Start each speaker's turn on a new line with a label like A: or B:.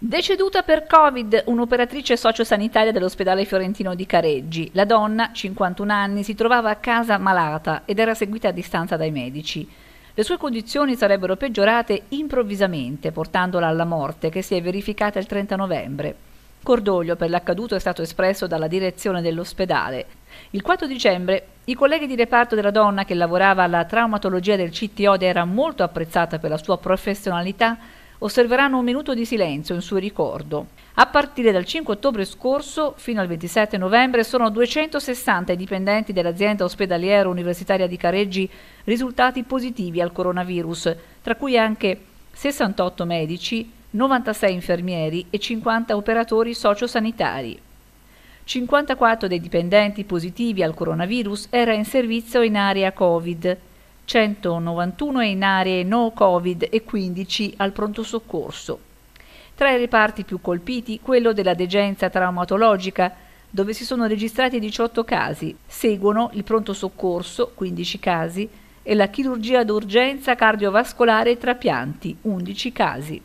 A: Deceduta per Covid un'operatrice sociosanitaria dell'ospedale fiorentino di Careggi. La donna, 51 anni, si trovava a casa malata ed era seguita a distanza dai medici. Le sue condizioni sarebbero peggiorate improvvisamente, portandola alla morte che si è verificata il 30 novembre. Cordoglio per l'accaduto è stato espresso dalla direzione dell'ospedale. Il 4 dicembre i colleghi di reparto della donna che lavorava alla traumatologia del CTO ed era molto apprezzata per la sua professionalità osserveranno un minuto di silenzio in suo ricordo. A partire dal 5 ottobre scorso fino al 27 novembre sono 260 i dipendenti dell'azienda ospedaliera universitaria di Careggi risultati positivi al coronavirus, tra cui anche 68 medici, 96 infermieri e 50 operatori sociosanitari. 54 dei dipendenti positivi al coronavirus era in servizio in area Covid, 191 è in aree no Covid e 15 al pronto soccorso. Tra i reparti più colpiti, quello della degenza traumatologica, dove si sono registrati 18 casi. Seguono il pronto soccorso, 15 casi, e la chirurgia d'urgenza cardiovascolare e trapianti, 11 casi.